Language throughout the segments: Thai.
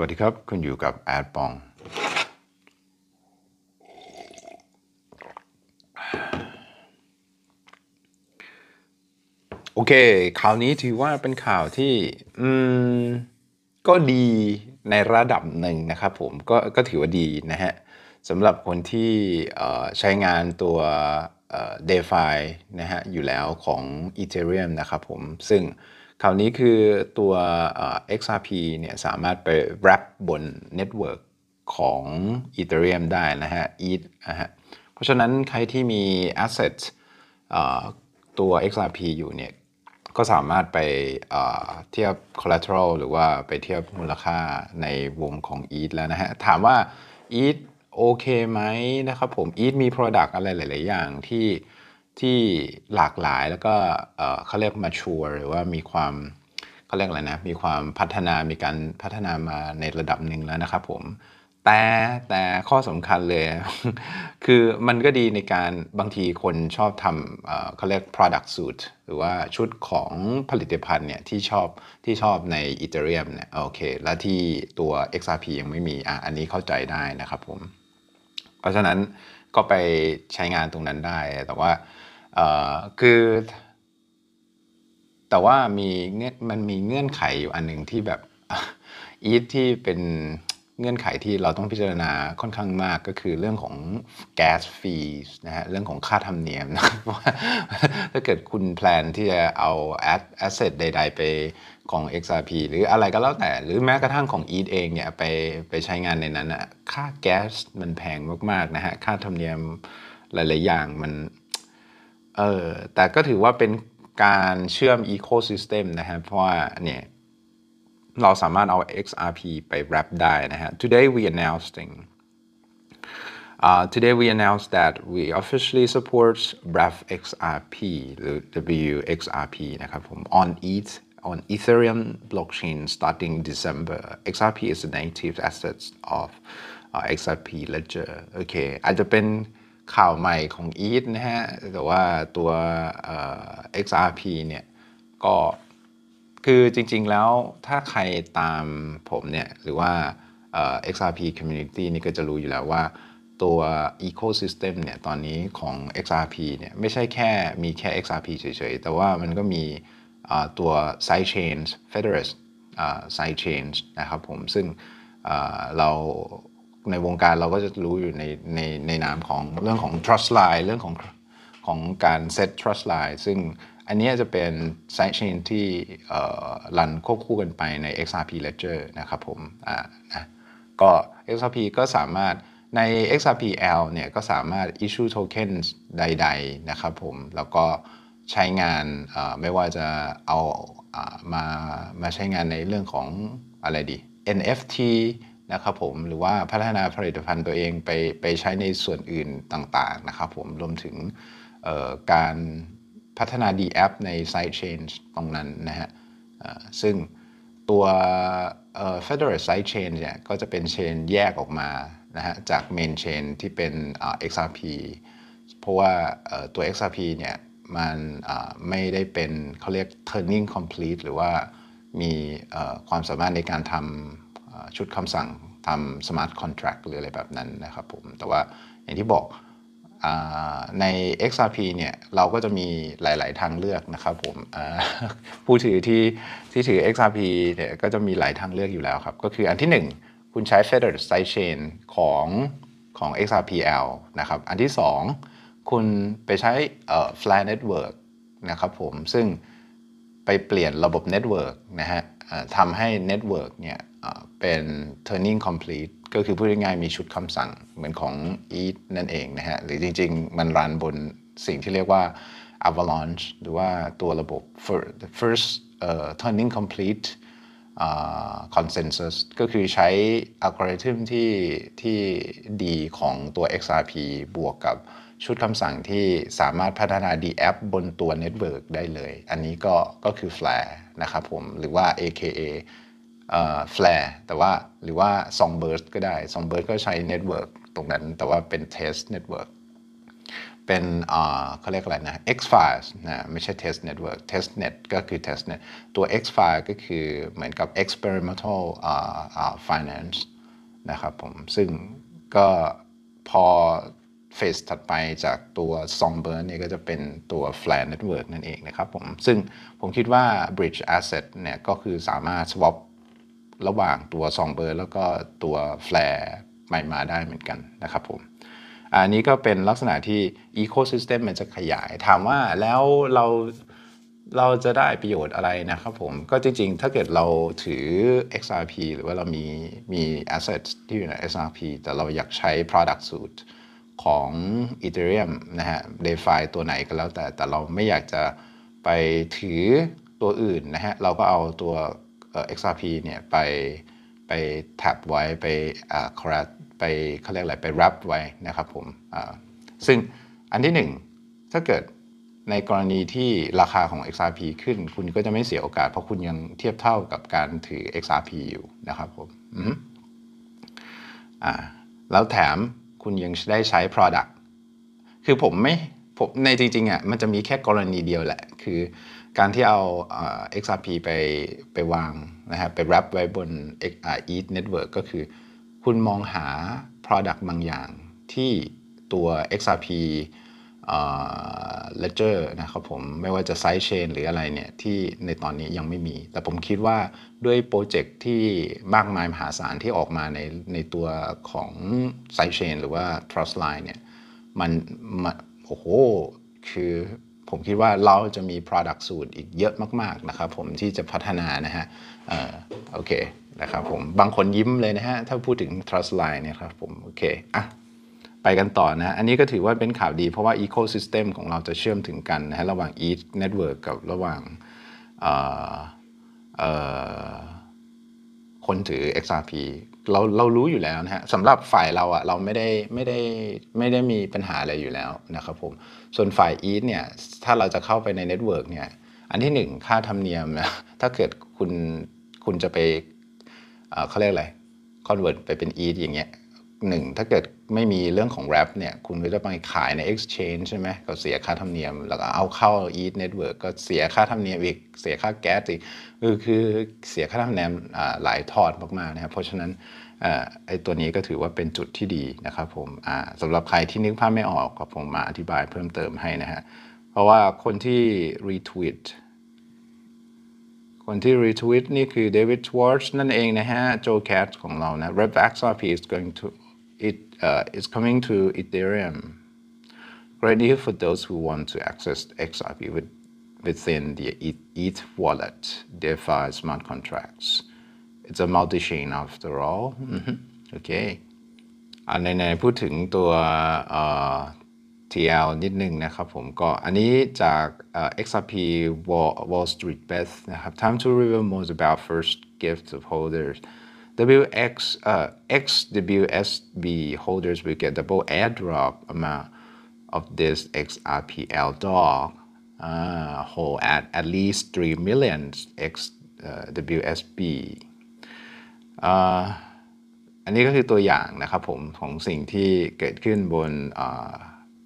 วัสดีครับ คุณอยู่กับแอดปองโอเคข่าวนี้ถือว่าเป็นข่าวที่อืมก็ดีในระดับหนึ่งนะครับผมก็ก็ถือว่าดีนะฮะสำหรับคนที่ใช้งานตัว DeFi นะฮะอยู่แล้วของ Ethereum นะครับผมซึ่งคราวนี้คือตัว XRP เนี่ยสามารถไปแรปบนเน็ตเวิร์กของ Ethereum ได้นะฮะ ETH นะฮะ เพราะฉะนั้นใครที่มี Asset ตัว XRP อยู่เนี่ย ก็สามารถไปเทียบ collateral หรือว่าไปเทียบมูลค่าในวงของ ETH แล้วนะฮะ ถามว่า ETH โอเคไหมนะครับผม ETH มี Product อะไรหลาย ๆ อย่างที่ที่หลากหลายแล้วก็เขาเรียกมาชัวหรือว่ามีความเขาเรียกอะไรนะมีความพัฒนามีการพัฒนามาในระดับหนึ่งแล้วนะครับผมแต่แต่ข้อสำคัญเลย คือมันก็ดีในการบางทีคนชอบทำเขาเรียก product suit หรือว่าชุดของผลิตภัณฑ์เนี่ยที่ชอบที่ชอบใน Ethereum เนี่ยโอเคแล้วที่ตัว XRP ยังไม่มีอ่ะอันนี้เข้าใจได้นะครับผม เพราะฉะนั้นก็ไปใช้งานตรงนั้นได้แต่ว่าคือแต่ว่ามีเงื่อนมันมีเงื่อนไขอยู่อันหนึ่งที่แบบอีทที่เป็นเงื่อนไขที่เราต้องพิจารณาค่อนข้างมากก็คือเรื่องของแก๊สฟีสนะฮะเรื่องของค่าธรรมเนียมนะว่าถ้าเกิดคุณแพลนที่จะเอาแอสเซทใด ๆ ไปของ XRP หรืออะไรก็แล้วแต่ หรือแม้กระทั่งของ e ีทเองเนี่ยไปไปใช้งานในนั้นอะค่าแก๊สมันแพงมากๆนะฮะค่าธรรมเนียมหลาย ๆอย่างมันเออแต่ก็ถือว่าเป็นการเชื่อมอีโคซิสเต็มนะครับเพราะว่าเนี่ยเราสามารถเอา XRP ไป wrap ได้นะฮะ Today we announcing uh, today we announced that we officially support wrap XRP หรือ WXRP นะครับผม on ETH on Ethereum blockchain starting December XRP is the native asset s of uh, XRP ledger โอเคอาจจะเป็นข่าวใหม่ของอีทนะฮะ แต่ว่าตัว XRP เนี่ย ก็คือจริง ๆแล้วถ้าใครตามผมเนี่ย หรือว่า XRP community นี่ก็จะรู้อยู่แล้วว่าตัว ecosystem เนี่ย ตอนนี้ของ XRP เนี่ย ไม่ใช่แค่มีแค่ XRP เฉยๆแต่ว่ามันก็มีตัว side chains Federate side chains นะครับผมซึ่งเราในวงการเราก็จะรู้อยู่ในในในนามของเรื่องของ trust line เรื่องของของการ set trust line ซึ่งอันนี้จะเป็น side chain ที่รันควบคู่กันไปใน XRP ledger นะครับผม อ่า นะ ก็ XRP ก็สามารถใน XRPL เนี่ยก็สามารถ issue token ใดๆ นะครับผม แล้วก็ใช้งานไม่ว่าจะเอามามาใช้งานในเรื่องของอะไรดี NFT นะครับผมหรือว่าพัฒนาผลิตภัณฑ์ตัวเองไปไปใช้ในส่วนอื่นต่างๆนะครับผมรวมถึงการพัฒนา d แอปใน Side c h a n ตรงนั้นนะฮะซึ่งตัว Federal Side Chain เนี่ยก็จะเป็นเชนแยกออกมานะฮะจาก Main Chain ที่เป็น XRP เพราะว่าตัว XRP เนี่ยมันไม่ได้เป็นเขาเรียก turning complete หรือว่ามีความสามารถในการทำชุดคำสั่งทำสมาร์ทคอนแท็กหรืออะไรแบบนั้นนะครับผม แต่ว่าอย่างที่บอกใน XRP เนี่ยเราก็จะมีหลาย ๆทางเลือกนะครับผมผู้ถือที่ที่ถือ XRP เนี่ยก็จะมีหลายทางเลือกอยู่แล้วครับก็คืออันที่ 1 คุณใช้ f e h e r sidechain ของของ XRPL นะครับอันที่ 2 คุณไปใช้ Fly Network นะครับผมซึ่งไปเปลี่ยนระบบ Network นะฮะทำให้ Network เนี่ยเป็น turning complete ก็คือพูดง่ายๆมีชุดคำสั่งเหมือนของ eat นั่นเองนะฮะหรือจริงๆมันรันบนสิ่งที่เรียกว่า avalanche หรือว่าตัวระบบ first uh, turning complete uh, consensus ก็คือใช้อัลกอริทึมที่ที่ดีของตัว XRP บวกกับชุดคำสั่งที่สามารถพัฒนา DApp บนตัว Network ได้เลย อันนี้ก็ก็คือ Flare นะครับผมหรือว่า AKA แฟร์แต่ว่าหรือว่าซองเบิร์ดก็ได้ซองเบิร์ดก็ใช้เน็ตเวิร์กตรงนั้นแต่ว่าเป็นเทสเน็ตเวิร์กเป็นเขาเรียกอะไรนะ X Files นะไม่ใช่ Test Network Test Net ก็คือ Test Net ตัว X File ก็คือเหมือนกับ Experimental uh, uh, Finance นะครับผมซึ่งก็พอเฟสถัดไปจากตัว s o n g b i r d เนี่ยก็จะเป็นตัว Flare Network นั่นเองนะครับผมซึ่งผมคิดว่า Bridge Asset เนี่ยก็คือสามารถ swap ระหว่างตัวซองเบอร์แล้วก็ตัวแฟลร์ใหม่มาได้เหมือนกันนะครับผมอันนี้ก็เป็นลักษณะที่อโคซิสเต็มมันจะขยาย ถามว่าแล้วเราเราจะได้ประโยชน์อะไรนะครับผม ก็จริง ๆ ถ้าเกิดเราถือ XRP หรือว่าเรามีมี asset ที่อยู่ใน XRP แต่เราอยากใช้ product suite ของ Ethereum นะฮะ DeFi ตัวไหนก็แล้ว แต่แต่เราไม่อยากจะไปถือตัวอื่นนะฮะ เราก็เอาตัวเอ XRP เนี่ยไปไปแท็บไว้ไปคราไปเขาเรียกอะไรไปรับไว้นะครับผมซึ่งอันที่หนึ่งถ้าเกิดในกรณีที่ราคาของ XRP ขึ้นคุณก็จะไม่เสียโอกาส เพราะคุณยังเทียบเท่ากับการถือ XRP อยู่นะครับผมอ่าแล้วแถมคุณยังได้ใช้ Product คือผมไม่ผมในจริงๆอ่ะมันจะมีแค่กรณีเดียวแหละ คือการที่เอา XRP ไปไปวางนะครับไปแรปไว้บน ETH Network ก็คือ คุณมองหา Product บางอย่างที่ตัว XRP Ledger นะครับผมไม่ว่าจะไซส์เชนหรืออะไรเนี่ยที่ในตอนนี้ยังไม่มี แต่ผมคิดว่าด้วยโปรเจกต์ที่มากมายมหาศาล ที่ออกมาในในตัวของไซส์เชนหรือว่า Trust Line เนี่ยมันมันโอ้โหคือผมคิดว่าเราจะมี product สูตรอีกเยอะมากๆ นะครับผมที่จะพัฒนานะฮะโอเคนะครับผมบางคนยิ้มเลยนะฮะ ถ้าพูดถึง trust line เนี่ยครับผมโอเคอ่ะไปกันต่อนะ อันนี้ก็ถือว่าเป็นข่าวดีเพราะว่า ecosystem ของเราจะเชื่อมถึงกันนะฮะระหว่าง e t network กับระหว่างคนถือ XRP เราเรารู้อยู่แล้วนะฮะสำหรับฝ่ายเราอะเราไม่ได้ไม่ได้ไม่ได้มีปัญหาอะไรอยู่แล้วนะครับผมส่วนฝ่ายอีทเนี่ย ถ้าเราจะเข้าไปในเน็ตเวิร์กเนี่ย อันที่หนึ่งค่าธรรมเนียมนะถ้าเกิดคุณ คุณจะไปเขาเรียกอะไรคอนเวิร์ตไปเป็นอีทอย่างเงี้ยหนึ่งถ้าเกิดไม่มีเรื่องของแรปเนี่ย คุณก็จะไปขายใน Exchange ใช่ไหมก็เสียค่าธรรมเนียม แล้วก็เอาเข้า e a t Network ก็เสียค่าธรรมเนียมอีก เสียค่าแก๊สอีกคือคือเสียค่าธรรมเนียมหลายทอดมากๆนะครับ เพราะฉะนั้นไอ้ตัวนี้ก็ถือว่าเป็นจุดที่ดีนะครับผมสำหรับใครที่นึกภาพไม่ออกก็ผมมาอธิบายเพิ่มเติมให้นะฮะเพราะว่าคนที่รีทวิตคนที่รีทวิตนี่คือเดวิดชวอร์ชนั่นเองนะฮะโจแคทของเรานะ r e v XRP is going to it uh, is coming to Ethereum r e a d y for those who want to access XRP with within the ETH wallet DeFi smart contracts it's a multi-chain after all mm -hmm. okay อันไหนๆพูดถึงตัวเอ่อ TL นิดนึงนะครับผมก็อันนี้จาก XRP Wall, Wall Street Best นะครับ Time to River most about first gift of holders WX uh, XWSB holders will get double airdrop amount of this XRPL dog uh, hold at at least 3 million XWSB uh, อันนี้ก็คือตัวอย่างนะครับผม ของสิ่งที่เกิดขึ้นบน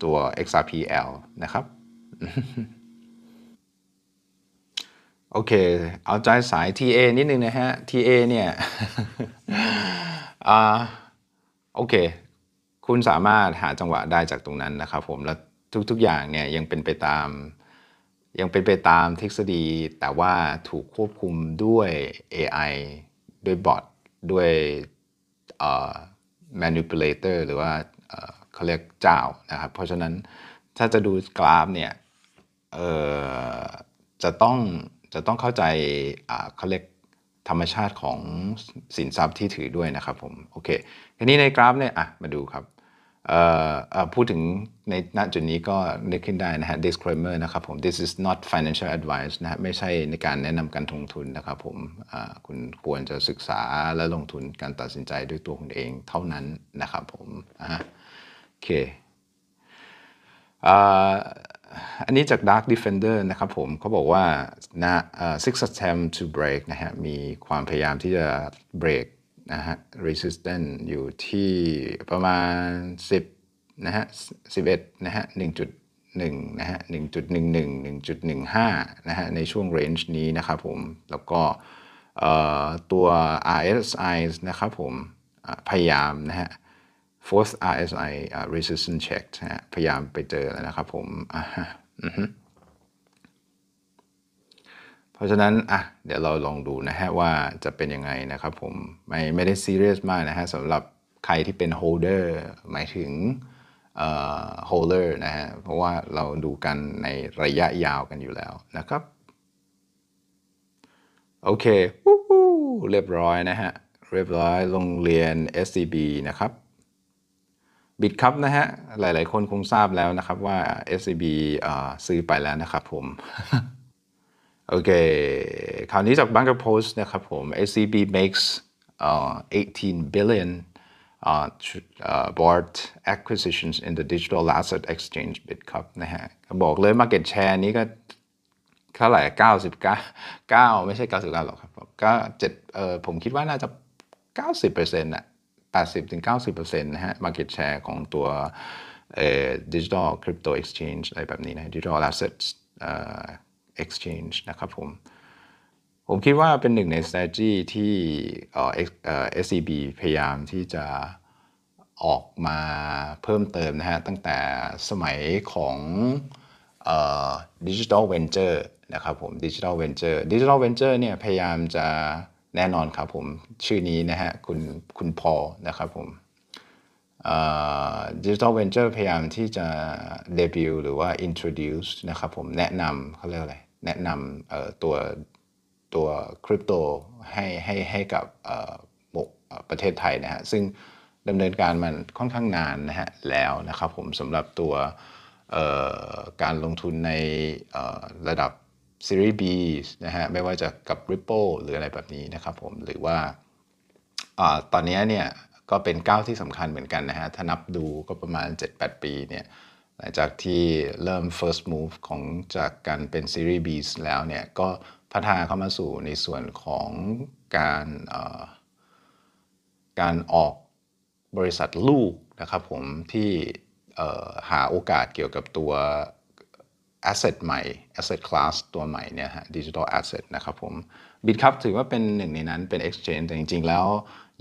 ตัว XRPL นะครับ โอเค เอาใจสาย TA นิดนึงนะฮะ TA เนี่ยโอเค คุณสามารถหาจังหวะได้จากตรงนั้นนะครับผมแล้วทุกๆ อย่างเนี่ยยังเป็นไปตาม ยังเป็นไปตามทฤษฎีแต่ว่าถูกควบคุมด้วย AI ด้วยบอทด้วย manipulator หรือว่าเขาเรียกเจ้านะครับเพราะฉะนั้นถ้าจะดูกราฟเนี่ยจะต้องจะต้องเข้าใจเขาเรียกธรรมชาติของสินทรัพย์ที่ถือด้วยนะครับผมโอเคทีนี้ในกราฟเนี่ยอ่ะมาดูครับพูดถึงในณจุดนี้ก็นึกขึ้นได้นะฮะ disclaimer นะครับผม this is not financial advice นะฮะไม่ใช่ในการแนะนำการลงทุนนะครับผมคุณควรจะศึกษาและลงทุนการตัดสินใจด้วยตัวคุณเองเท่านั้นนะครับผมโอเคอันนี้จาก Dark Defender นะครับผมเขาบอกว่านะ six attempt to break นะฮะมีความพยายามที่จะ break นะฮะ resistance อยู่ที่ประมาณ 10นะฮะ11นะฮะ1.1 นะฮะ 1.11 1.15 นะฮะ ในช่วง range นี้นะครับผม แล้วก็ตัว RSI นะครับผมพยายาม นะฮะ force RSI resistance check นะฮะพยายามไปเจอแล้วนะครับผมอ่าราะฉะนั้นอ่ะเดี๋ยวเราลองดูนะฮะว่าจะเป็นยังไงนะครับผม ไม่ไม่ได้ซีเรียสมากนะฮะสำหรับใครที่เป็นโฮลเดอร์หมายถึงโฮลเลอร์นะฮะเพราะว่าเราดูกันในระยะยาวกันอยู่แล้วนะครับโอเคเรียบร้อยนะฮะ เรียบร้อยโรงเรียน SCB นะครับบิตครับนะฮะหลายๆคนคงทราบแล้วนะครับว่า SCB ซื้อไปแล้วนะครับผมโอเค คราวนี้จาก b a งก k o โพสต์นะครับผม SCB makes uh, 18 billion uh, uh, board acquisitions in the digital asset exchange Bitcup นะฮะบอกเลย market share นี้ก็เท่าไหร่99 9ไม่ใช่99หรอกครับก็เจ็ดเออผมคิดว่าน่าจะ 90%น่ะ 80-90%นะฮะ market share ของตัวเอ่อ digital crypto exchange อะไรแบบนี้นะ digital assets Exchange นะครับผม ผมคิดว่าเป็นหนึ่งใน strategy ที่เอ SCB พยายามที่จะออกมาเพิ่มเติมนะฮะตั้งแต่สมัยของดิจิทัลเวนเจอร์นะครับผมดิจิทัลเวนเจอร์ดิจิทัลเวนเจอร์เนี่ยพยายามจะแน่นอนครับผมชื่อนี้นะฮะคุณคุณพอนะครับผมดิจิทัลเวนเจอร์พยายามที่จะเดบิวต์หรือว่า introduce นะครับผม แนะนำเขาเรียกอะไร แนะนำตัว ตัวคริปโตให้ให้ให้กับประเทศไทยนะฮะซึ่งดำเนินการมันค่อนข้างนานนะฮะแล้วนะครับผมสำหรับตัวการลงทุนในระดับซีรีส์ B นะฮะไม่ว่าจะกับ Ripple หรืออะไรแบบนี้นะครับผม หรือว่า ตอนนี้เนี่ยก็เป็นก้าวที่สำคัญเหมือนกันนะฮะ ถ้านับดูก็ประมาณ 7-8 ปีเนี่ยหลังจากที่เริ่ม first move ของจากการเป็นซีรีส์ B แล้วเนี่ย ก็พัฒนาเข้ามาสู่ในส่วนของการการออกบริษัทลูกนะครับผมที่หาโอกาสเกี่ยวกับตัว asset ใหม่ asset class ตัวใหม่เนี่ยฮะ digital asset นะครับผมบิตครับถือว่าเป็นหนึ่งในนั้นเป็น Exchange แต่จริงๆแล้ว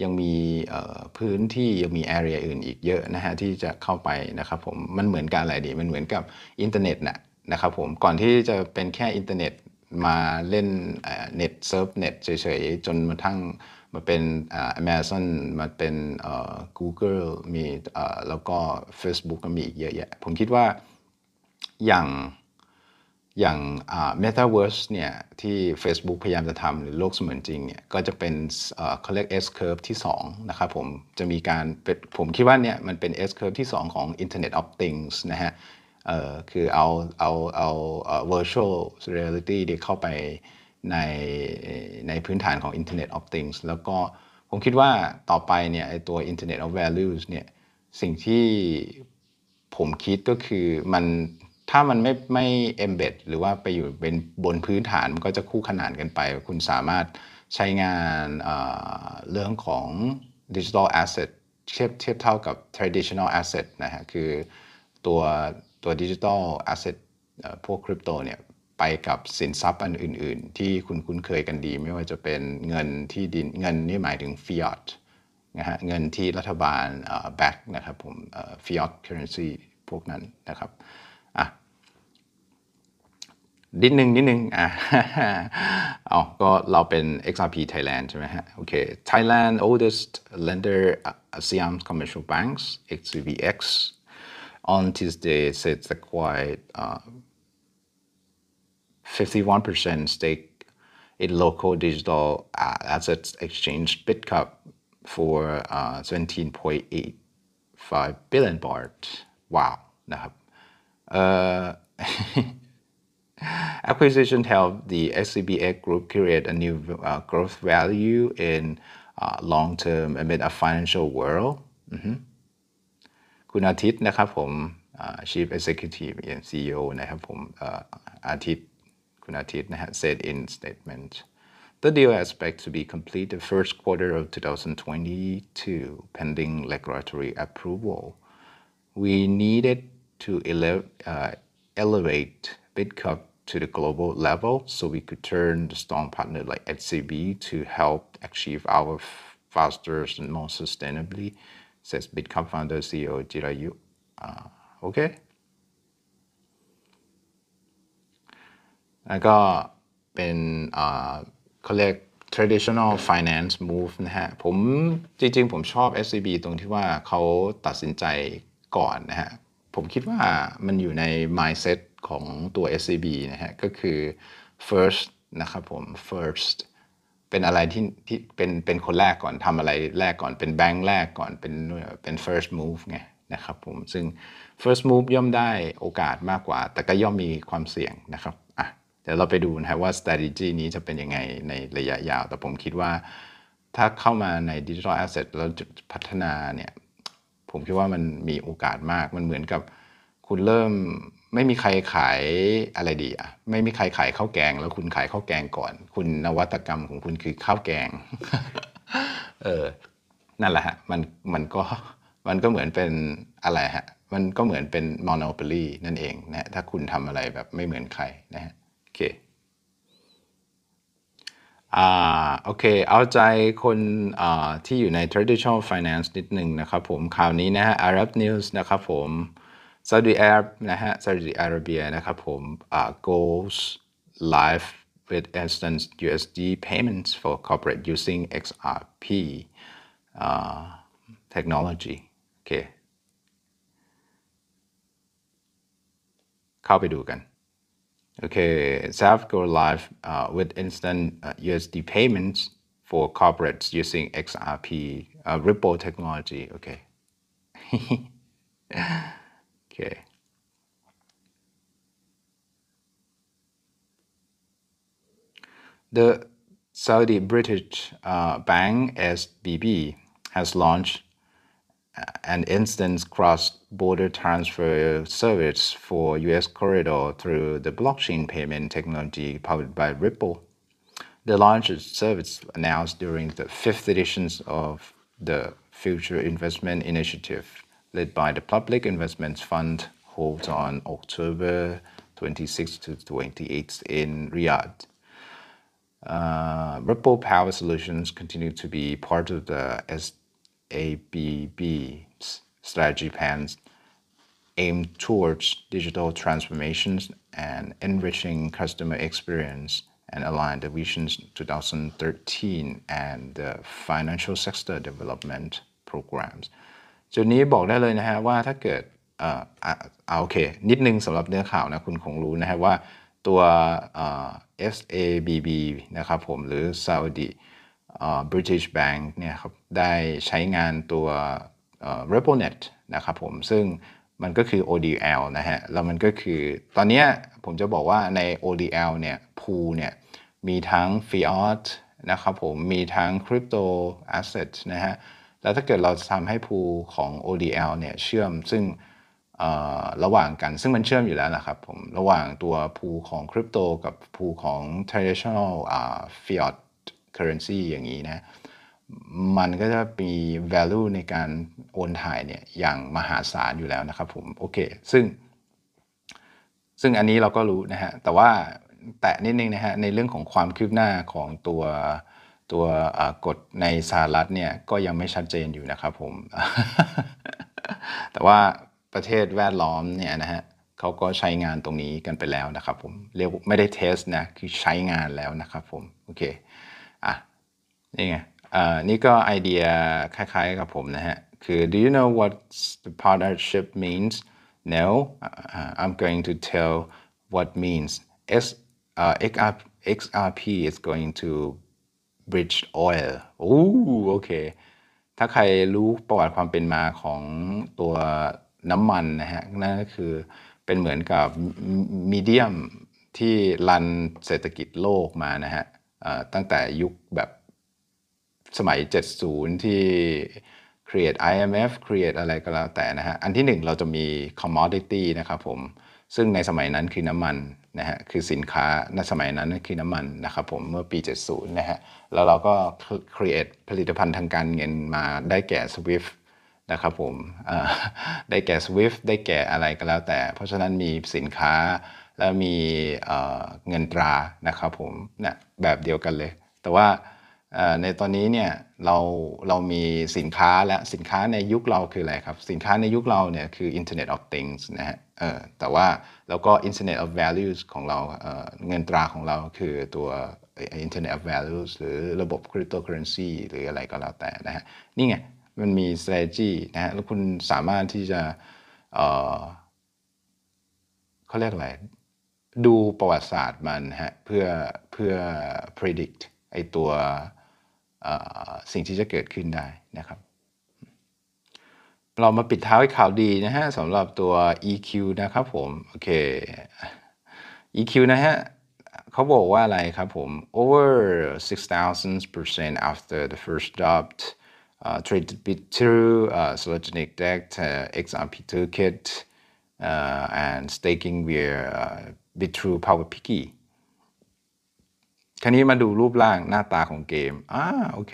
ยังมีพื้นที่ยังมี area อื่นอีกเยอะนะฮะที่จะเข้าไปนะครับผม มันเหมือนกับอะไรดี มันเหมือนกับอินเทอร์เน็ตนะนะครับผมก่อนที่จะเป็นแค่อินเทอร์เน็ตมาเล่นเน็ตเซิร์ฟเน็ตเฉยๆ จนมาทั้งมาเป็น Amazon มาเป็น Google มีแล้วก็ Facebook ก็มีอีกเยอะแยะผมคิดว่าอย่างอย่าง Metaverse เนี่ยที่ Facebook พยายามจะทำหรือโลกเสมือนจริงเนี่ยก็จะเป็นเขาเรียก S curve ที่ 2 นะครับ ผมจะมีการผมคิดว่าเนี่ยมันเป็น S curve ที่ 2 ของ Internet of Things นะฮะคือเอาเอาเอา virtual reality เดเข้าไปในในพื้นฐานของ Internet of Things แล้วก็ผมคิดว่าต่อไปเนี่ยตัว Internet of Values เนี่ยสิ่งที่ผมคิดก็คือมันถ้ามันไม่ไม่ embed หรือว่าไปอยู่เป็นบนพื้นฐาน มันก็จะคู่ขนานกันไป คุณสามารถใช้งานเเรื่องของดิจิทัลแอสเซทเทียบเทียบเท่ากับ traditional asset นะฮะคือตัวตัวดิจิทัลแอสเซทพวกคริปโตเนี่ยไปกับสินทรัพย์อันอื่นๆ ที่คุณคุ้นเคยกันดีไม่ว่าจะเป็นเงินที่ดินเงินนี่หมายถึง fiat นะฮะเงินที่รัฐบาลแบ็กนะครับผม fiat currency พวกนั้นนะครับอ่ะนิดนึงนิดนึง อ่ะเอาก็เราเป็น XRP Thailand ใช่ไหมฮะ โอเค Thailand oldest lender uh, ASEAN commercial banks XVX on Tuesday said the acquired uh, 51% stake in local digital uh, assets exchange Bitcup for uh, 17.85 billion baht นะครับ uh, acquisition helped the SCBA group create a new uh, growth value in uh, long term amid a financial world คุณอาทิตย์นะครับผม mm-hmm. uh, Chief Executive and CEO นะครับผมอาทิตย์คุณอาทิตย์นะฮะ uh, said in statement the deal is expected to be complete the first quarter of 2022 pending regulatory approval we needed to ele uh, elevate Bitcoin to the global level so we could turn the strong partner like S C B to help achieve our faster and more sustainably, says Bitcoin founder CEO Jira Yu. Uh, okay. Uh, collect traditional finance move นะฮะผมจริงๆผมชอบ SCB ตรงที่ว่าเขาตัดสินใจก่อนนะฮะผมคิดว่ามันอยู่ใน mindset ของตัว SCB นะฮะก็คือ first นะครับผม first เป็นอะไรที่ที่เป็นเป็นคนแรกก่อนทำอะไรแรกก่อนเป็นแบงค์แรกก่อนเป็นเป็น first move ไงนะครับผมซึ่ง first move ย่อมได้โอกาสมากกว่า แต่ก็ย่อมมีความเสี่ยงนะครับอ่ะเดี๋ยวเราไปดูนะฮะว่า strategy นี้จะเป็นยังไงในระยะยาว แต่ผมคิดว่าถ้าเข้ามาในดิจิทัลแอสเซทแล้วพัฒนาเนี่ยผมคิดว่ามันมีโอกาสมาก มันเหมือนกับ คุณเริ่มไม่มีใครขายอะไรดีอะไม่มีใครขายข้าวแกง แล้วคุณขายข้าวแกงก่อน คุณนวัตกรรมของคุณคือข้าวแกง เออ นั่นแหละฮะ มัน มันก็ มันก็เหมือนเป็นอะไรฮะ มันก็เหมือนเป็นมอนอปอลี่นั่นเองนะถ้าคุณทำอะไรแบบไม่เหมือนใครนะฮะ โอเคอ่าโอเคเอาใจคนอ่าที่อยู่ใน traditional finance นิดหนึ่งนะครับผมข่าวนี้นะฮะ Arab News นะครับผม Saudi Arab นะฮะ Saudi Arabia นะครับผมอ่า goes live with instant USD payments for corporate using XRP uh, technology โอเคเข้าไปดูกัน Okay, SAP go live uh, with instant uh, USD payments for corporates using XRP uh, Ripple technology. Okay. okay. The Saudi British uh, bank SBB has launched an instance cross-border transfer service for US corridor through the blockchain payment technology powered by Ripple. The launch of service announced during the fifth edition of the Future Investment Initiative, led by the Public Investments Fund, holds on October 26 to 28 in Riyadh. Uh, Ripple Power Solutions continue to be part of the S ABB strategy plans aim towards digital transformations and enriching customer experience and align the Vision's 2013 and the financial sector development programs จุดนี้บอกได้เลยนะฮะว่าถ้าเกิดเอ่อเอาโอเคนิดนึงสำหรับเนื้อข่าวนะคุณคงรู้นะฮะว่าตัว SABB นะครับผมหรือ Saudi British Bank เนี่ยครับได้ใช้งานตัว RepoNet นะครับผม ซึ่งมันก็คือ ODL นะฮะ แล้วมันก็คือตอนนี้ผมจะบอกว่าใน ODL เนี่ยพูเนี่ย มีทั้ง Fiat นะครับผม มีทั้ง Crypto Asset นะฮะ แล้วถ้าเกิดเราทำให้พูของ ODL เนี่ยเชื่อม ซึ่งระหว่างกันซึ่งมันเชื่อมอยู่แล้วนะครับผม ระหว่างตัวพูของคริปโตกับพูของ traditional fiat currency อย่างนี้นะ มันก็จะมี value ในการโอนถ่ายเนี่ยอย่างมหาศาลอยู่แล้วนะครับผมโอเคซึ่ง ซึ่งอันนี้เราก็รู้นะฮะแต่ว่าแตะนิดนึงนะฮะในเรื่องของความคืบหน้าของตัวตัวกฎในสหรัฐเนี่ยก็ยังไม่ชัดเจนอยู่นะครับ ผม แต่ว่าประเทศแวดล้อมเนี่ยนะฮะเขาก็ใช้งานตรงนี้กันไปแล้วนะครับ ผมเรียกไม่ได้เทสนะคือใช้งานแล้วนะครับ ผมโอเคอ่ะนี่ไงอ่อนี่ก็ไอเดียคล้ายๆกับผมนะฮะคือ do you know what the partnership means no uh, I'm going to tell what means S uh, XR, XRP is going to bridge oil โอ้โอเคถ้าใครรู้ประวัติความเป็นมาของตัวน้ำมันนะฮะนั่นก็คือเป็นเหมือนกับมีเดียมที่รันเศรษฐกิจโลกมานะฮะตั้งแต่ยุคแบบสมัย 70 ที่ create IMF create อะไรก็แล้วแต่นะฮะอันที่หนึ่งเราจะมี commodity นะครับผมซึ่งในสมัยนั้นคือน้ำมันนะฮะคือสินค้าในสมัยนั้นคือน้ำมันนะครับผมเมื่อปี 70นะฮะแล้วเราก็ create ผลิตภัณฑ์ทางการเงินมาได้แก่ SWIFT นะครับผมได้แก่ SWIFT ได้แก่อะไรก็แล้วแต่เพราะฉะนั้นมีสินค้าแล้วมีเงินตรานะครับผมเนี่ยแบบเดียวกันเลย แต่ว่าในตอนนี้เนี่ยเราเรามีสินค้าและสินค้าในยุคเราคืออะไรครับสินค้าในยุคเราเนี่ยคือ Internet of Things นะฮะแต่ว่า แล้วก็ Internet of Values ของเราเเงินตราของเราคือตัว Internet of Values หรือระบบ Cryptocurrency หรืออะไรก็แล้วแต่นะฮะนี่ไง มันมี strategy นะฮะแล้วคุณสามารถที่จะเเขาเรียกอะไรดูประวัติศาสตร์มันฮะเพื่อเพื่อ predict ไอตัวสิ่งที่จะเกิดขึ้นได้นะครับ เรามาปิดท้ายข่าวดีนะฮะสำหรับตัว EQ นะครับผมโอเค EQ นะฮะเขาบอกว่าอะไรครับผม over 6,000% after the first adopt uh, traded bit o uh, s o l e n i c d DEX uh, XRP toolkit uh, and staking via uh, bit t r u e power picky คราวนี้มาดูรูปร่างหน้าตาของเกมอ่าโอเค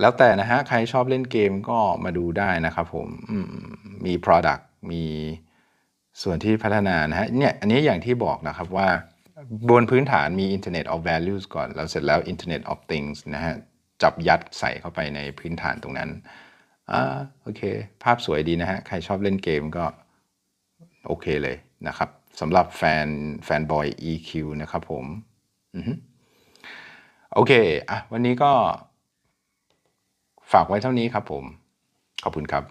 แล้วแต่นะฮะ ใครชอบเล่นเกมก็มาดูได้นะครับผม มี product มีส่วนที่พัฒนานะฮะ เนี่ยอันนี้อย่างที่บอกนะครับว่าบนพื้นฐานมี Internet of Values ก่อน แล้วเสร็จแล้ว Internet of Things นะฮะ จับยัดใส่เข้าไปในพื้นฐานตรงนั้น อ่าโอเค ภาพสวยดีนะฮะ ใครชอบเล่นเกมก็โอเคเลยนะครับสำหรับแฟนแฟนบอย EQ นะครับผมอโอเค อ่ะ วันนี้ก็ ฝากไว้เท่านี้ครับผม ขอบคุณครับ